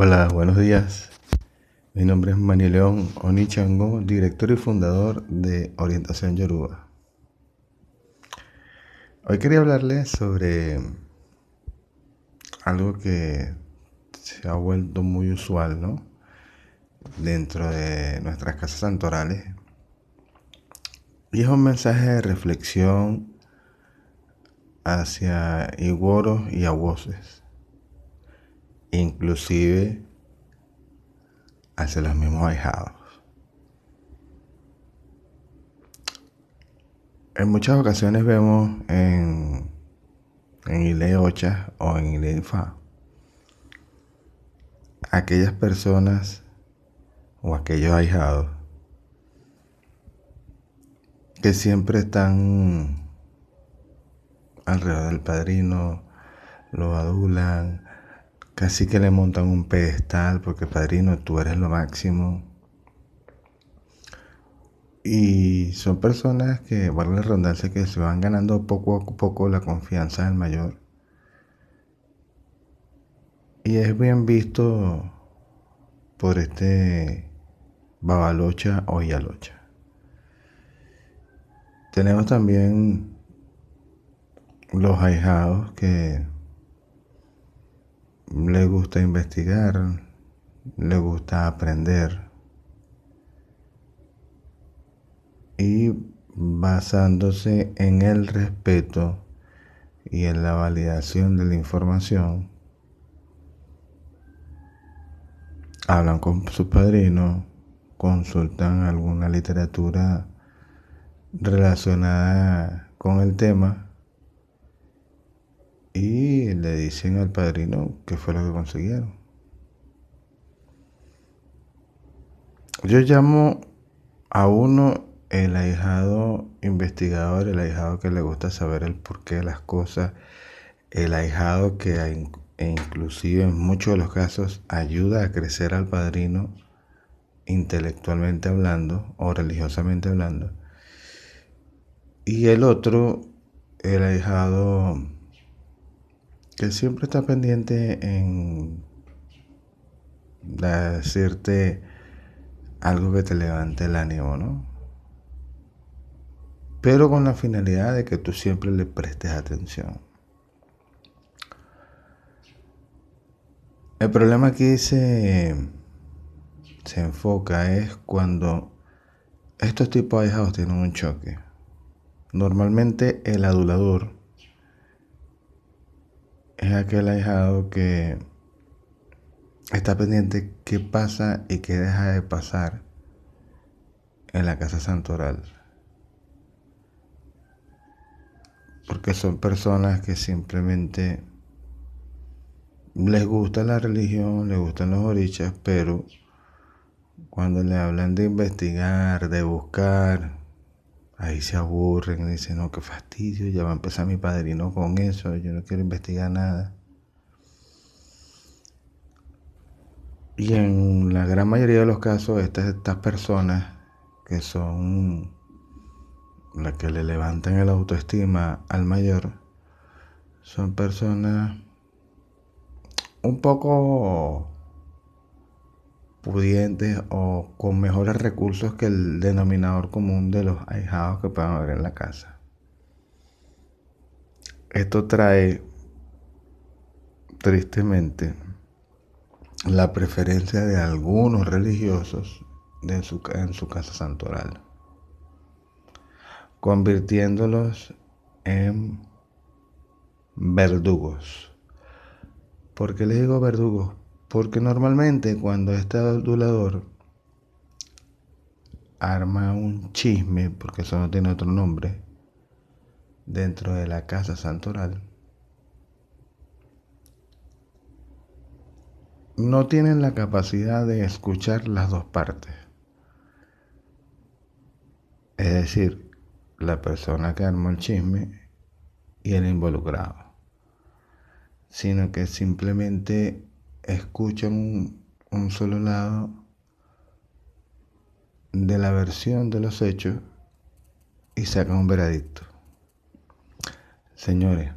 Hola, buenos días. Mi nombre es Manileón Onichango, director y fundador de Orientación Yoruba. Hoy quería hablarles sobre algo que se ha vuelto muy usual, Dentro de nuestras casas santorales. Y es un mensaje de reflexión hacia iguoros y aguoses inclusive hacia los mismos ahijados. En muchas ocasiones vemos en, en Ile Ocha o en Ile fa aquellas personas o aquellos ahijados que siempre están alrededor del padrino, lo adulan, Casi que le montan un pedestal porque padrino, tú eres lo máximo. Y son personas que, vale la redundancia, que se van ganando poco a poco la confianza del mayor. Y es bien visto por este Babalocha o Yalocha. Tenemos también los ahijados que le gusta investigar, le gusta aprender. Y basándose en el respeto y en la validación de la información, hablan con su padrinos, consultan alguna literatura relacionada con el tema y le dicen al padrino que fue lo que consiguieron. Yo llamo a uno el ahijado investigador, el ahijado que le gusta saber el porqué de las cosas, el ahijado que e inclusive en muchos de los casos ayuda a crecer al padrino intelectualmente hablando o religiosamente hablando. Y el otro, el ahijado que siempre está pendiente en decirte algo que te levante el ánimo, ¿no? Pero con la finalidad de que tú siempre le prestes atención. El problema que se, se enfoca es cuando estos tipos de ahijados tienen un choque. Normalmente el adulador es aquel ahijado que está pendiente qué pasa y qué deja de pasar en la casa santoral. Porque son personas que simplemente les gusta la religión, les gustan los orichas, pero cuando le hablan de investigar, de buscar, Ahí se aburren, dicen, no, qué fastidio, ya va a empezar mi padrino con eso, yo no quiero investigar nada. Y en la gran mayoría de los casos, estas, estas personas que son las que le levantan el autoestima al mayor, son personas un poco pudientes o con mejores recursos que el denominador común de los ahijados que puedan haber en la casa. Esto trae tristemente la preferencia de algunos religiosos de en su casa santoral, convirtiéndolos en verdugos. ¿Por qué les digo verdugos? Porque normalmente cuando este adulador arma un chisme, porque eso no tiene otro nombre, dentro de la casa santoral, no tienen la capacidad de escuchar las dos partes. Es decir, la persona que armó el chisme y el involucrado. Sino que simplemente escuchan un, solo lado de la versión de los hechos y sacan un veredicto. Señores,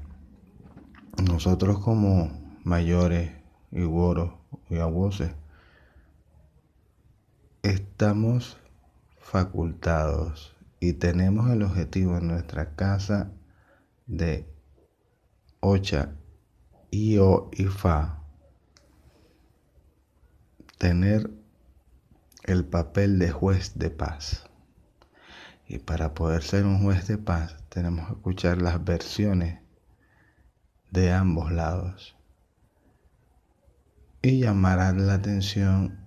nosotros como mayores y goros y voces, estamos facultados y tenemos el objetivo en nuestra casa de Ocha, IO y Fa tener el papel de juez de paz. Y para poder ser un juez de paz tenemos que escuchar las versiones de ambos lados y llamar la atención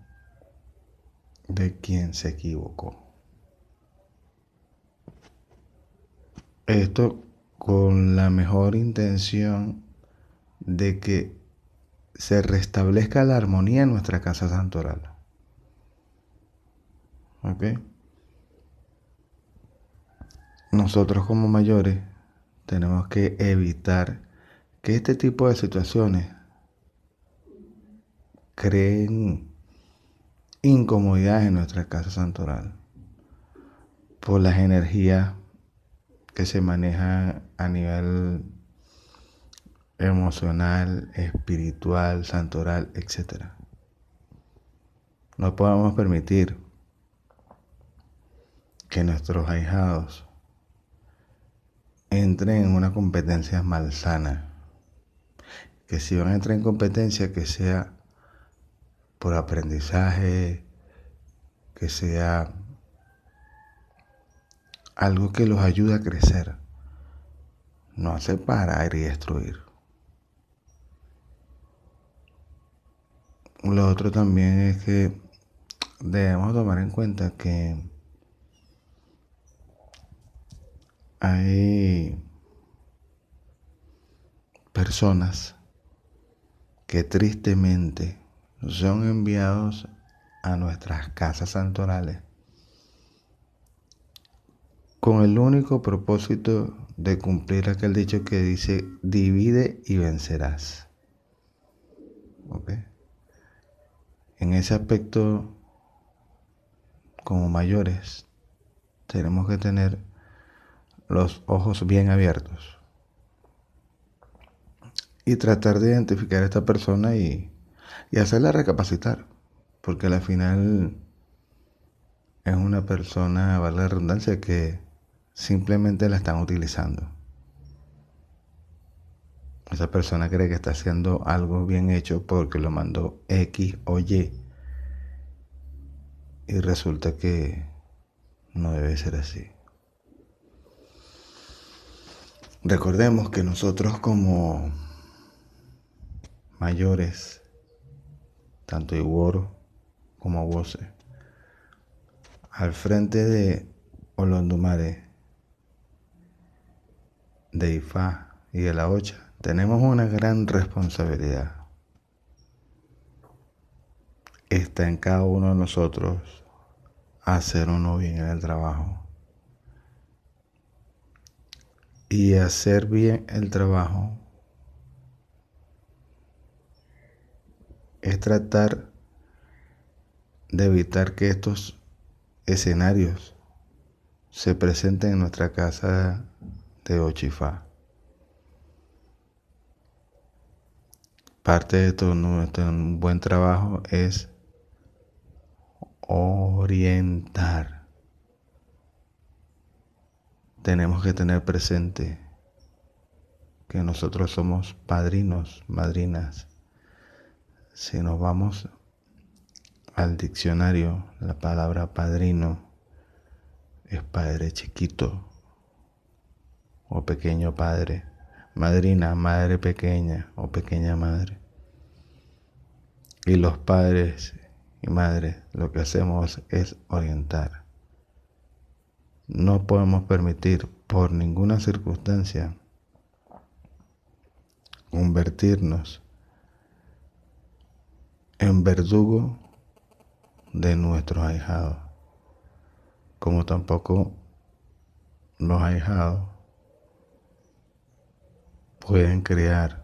de quien se equivocó. Esto con la mejor intención de que se restablezca la armonía en nuestra casa santoral. ¿Ok? Nosotros como mayores tenemos que evitar que este tipo de situaciones creen incomodidades en nuestra casa santoral por las energías que se manejan a nivel emocional, espiritual, santoral, etc. No podemos permitir que nuestros ahijados entren en una competencia malsana. Que si van a entrar en competencia, que sea por aprendizaje, que sea algo que los ayude a crecer, no a separar y destruir. Lo otro también es que debemos tomar en cuenta que hay personas que tristemente son enviados a nuestras casas santorales con el único propósito de cumplir aquel dicho que dice divide y vencerás en ese aspecto, como mayores, tenemos que tener los ojos bien abiertos y tratar de identificar a esta persona y, hacerla recapacitar, porque al final es una persona, a la redundancia, que simplemente la están utilizando. Esa persona cree que está haciendo algo bien hecho porque lo mandó X o Y. Y resulta que no debe ser así. Recordemos que nosotros como mayores, tanto Iguoro como Voce, al frente de Olondumare, de ifa y de La Ocha, tenemos una gran responsabilidad. Está en cada uno de nosotros hacer uno bien en el trabajo. Y hacer bien el trabajo es tratar de evitar que estos escenarios se presenten en nuestra casa de Ochifá. parte de todo un buen trabajo es orientar. Tenemos que tener presente que nosotros somos padrinos, madrinas. Si nos vamos al diccionario, la palabra padrino es padre chiquito o pequeño padre madrina, madre pequeña o pequeña madre. Y los padres y madres lo que hacemos es orientar. No podemos permitir por ninguna circunstancia convertirnos en verdugo de nuestros ahijados, como tampoco los ahijados pueden crear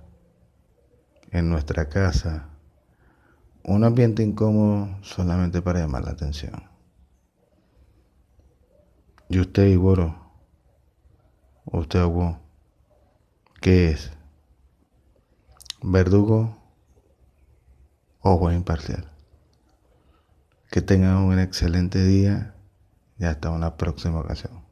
en nuestra casa un ambiente incómodo solamente para llamar la atención. ¿Y usted, Igoro, ¿Usted, Hugo? ¿Qué es? ¿Verdugo o buen imparcial? Que tengan un excelente día y hasta una próxima ocasión.